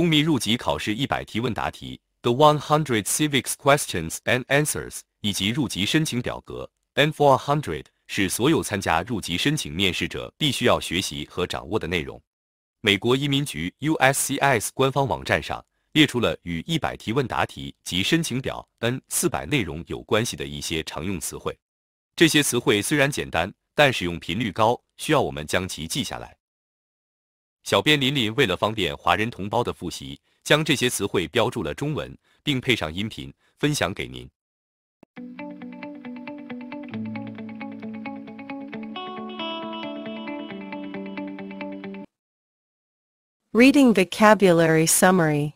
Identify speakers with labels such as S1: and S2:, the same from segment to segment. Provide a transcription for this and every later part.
S1: 公民入籍考试一百题问答题 t h e one hundred civics questions and answers，以及入籍申请表格 n four hundred，是所有参加入籍申请面试者必须要学习和掌握的内容。美国移民局 USCIS 官方网站上列出了与一百题问答题及申请表 n 四百内容有关系的一些常用词汇。这些词汇虽然简单，但使用频率高，需要我们将其记下来。小编琳琳为了方便华人同胞的复习，将这些词汇标注了中文，并配上音频分享给您。Reading vocabulary summary.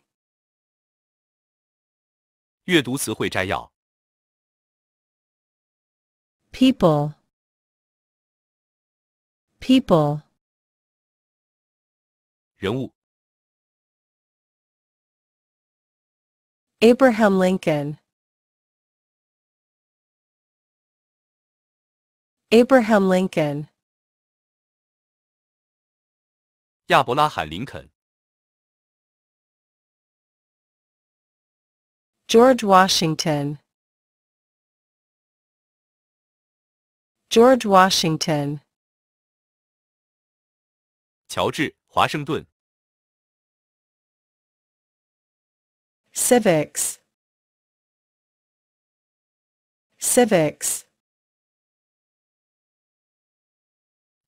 S1: 阅读词汇摘要。People. People. 人物。Abraham Lincoln. Abraham Lincoln. George Washington. George Washington. civics civics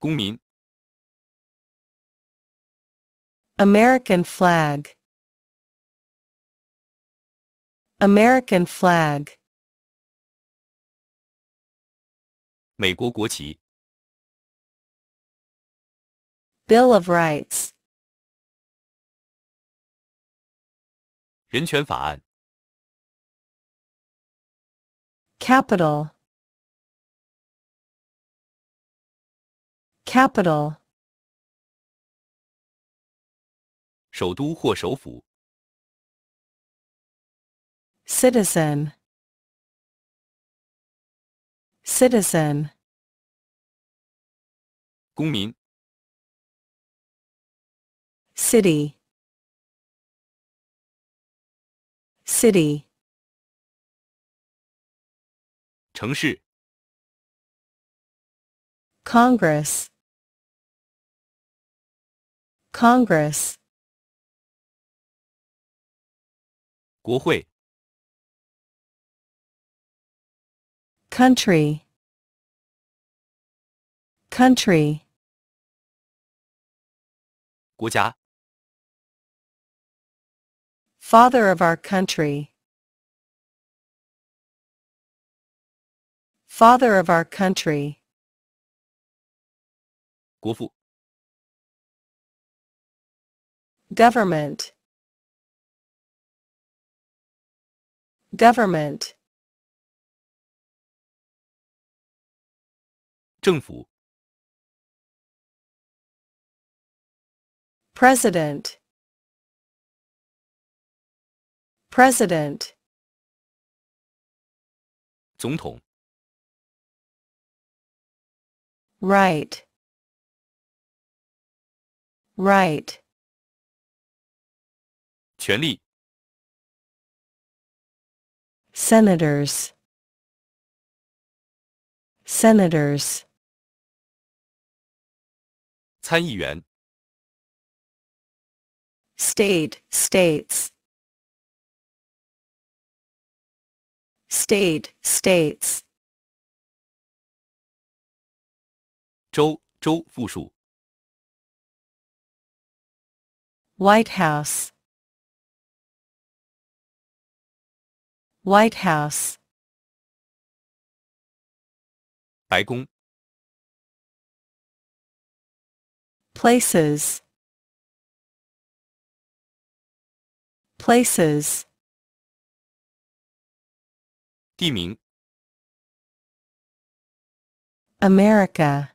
S1: 公民 American flag American flag 美国国旗 Bill of Rights 人权法案。capital capital 首都或首府。citizen citizen 公民。city city 城市 Congress Congress 国会 country country 国家 Father of our country. Father of our country. 国父 Government. Government. 政府 President. President 总统 Right Right 权力 Senators Senators 参议员 State States state, states. White House, White House, Places places. 地名 America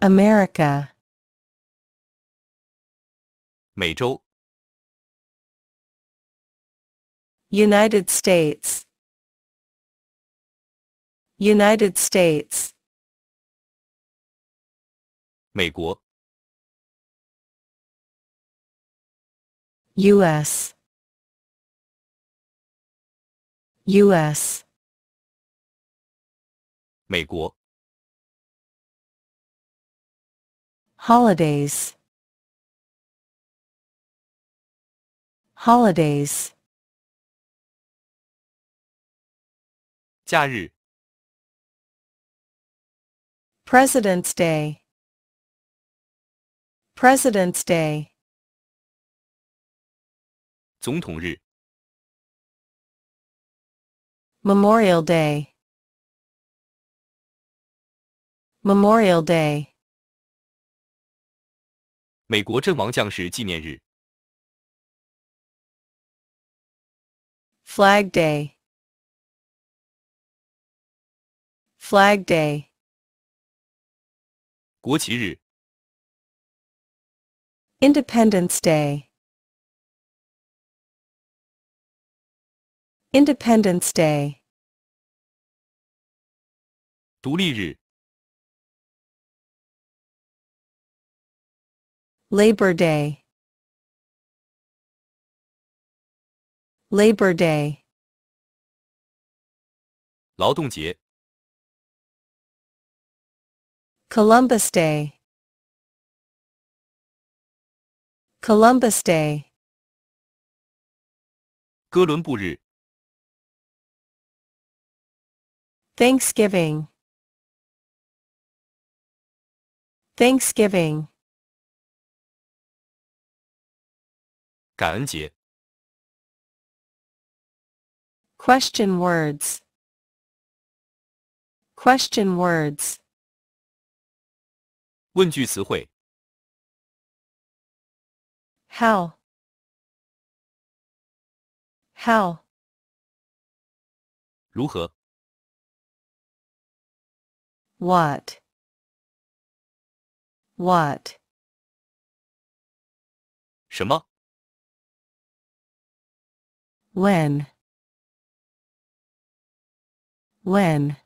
S1: America United States United States 美国 US U.S. 美国 holidays holidays 假日 President's Day President's Day 总统日 Memorial Day Memorial Day 美国阵亡将士纪念日 Flag Day Flag Day 国旗日 Independence Day Independence Day 独立日 Labor Day Labor Day 劳动节 Columbus Day Columbus Day 哥伦布日 Thanksgiving Thanksgiving 感恩节 Question words Question words 问句词汇 How. How. 如何 what? What? 什么? When? When?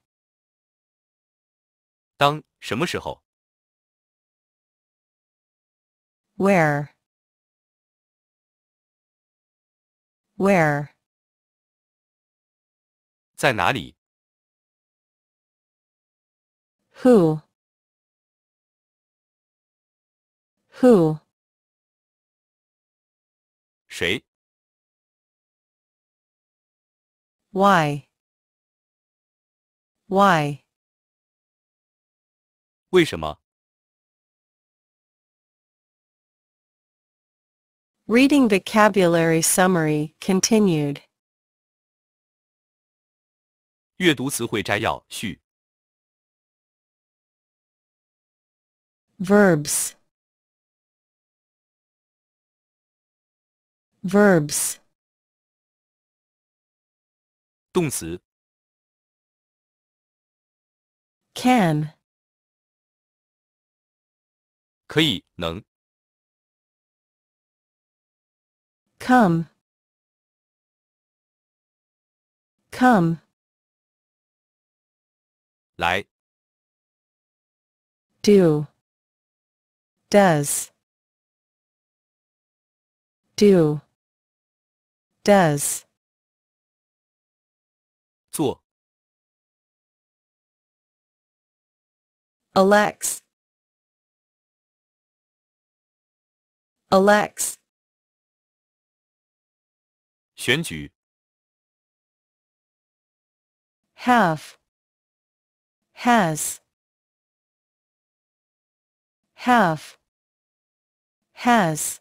S1: 当什么时候? Where? Where? 在哪里? who who 谁 why why 为什么 Reading vocabulary summary continued. 阅读词汇摘要续. verbs verbs 动词 can 可以能 come come 来 do does do does 做 Alex Alex 选举 have has have has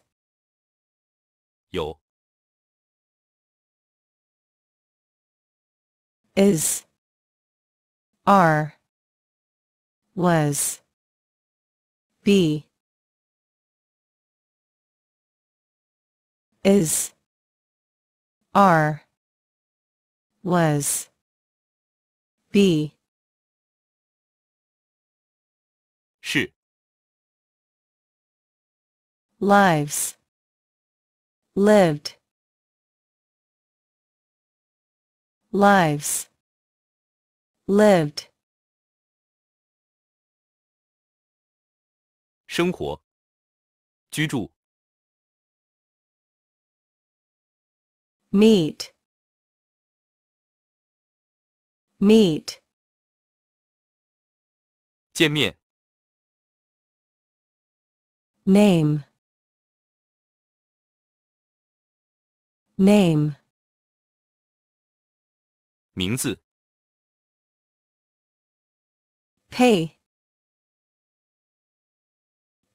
S1: 有 is are was be is are was be 是 lives lived lives lived 生活居住 meet meet 见面 name Name. 名字。Pay.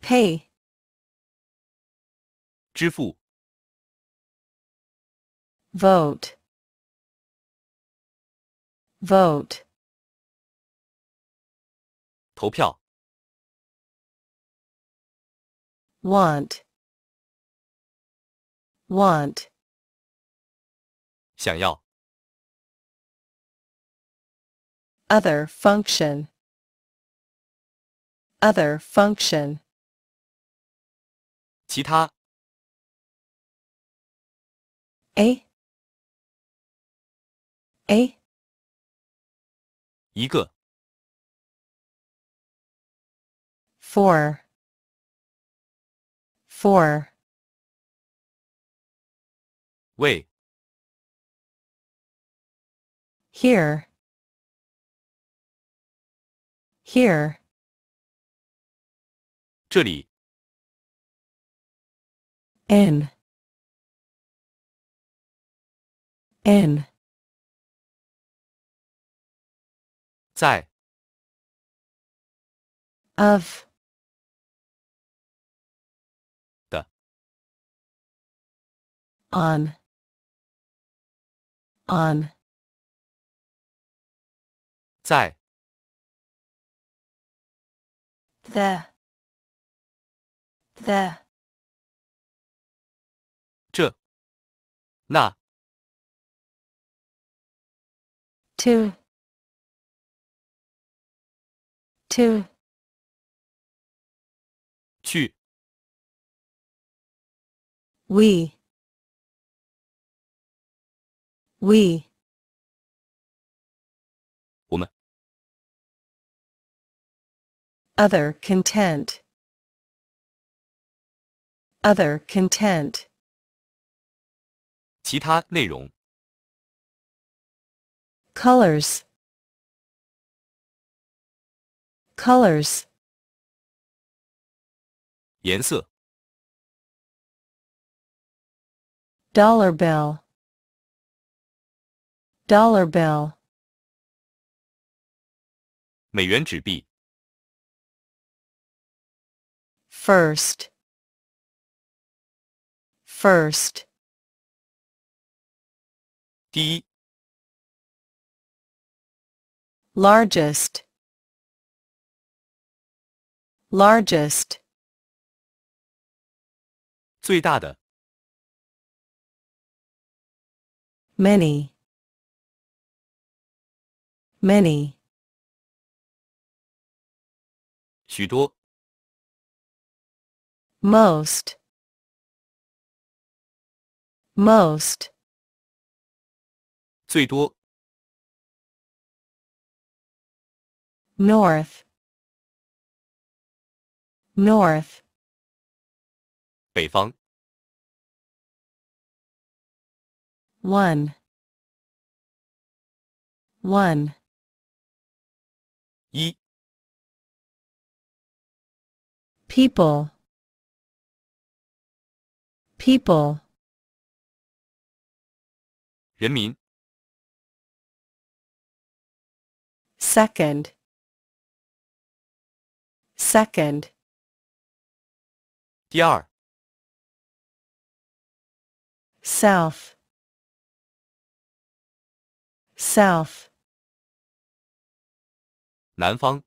S1: Pay. 支付。Vote. Vote. Vote. Want. Want. 想要。Other function. Other function. 其他。a。a。一个。four。four。喂。here here 这里 in in 在 of 的 on on 在 the the 这那 to to 去 we we Other content. Other content. 其他内容。Colors. Colors. dollar bill. Dollar bill. 美元纸币。first first 第一 largest largest 最大的 many many 许多 most most 最多 north north 北方 one one 一 people people 人民 second second 第二 self self 南方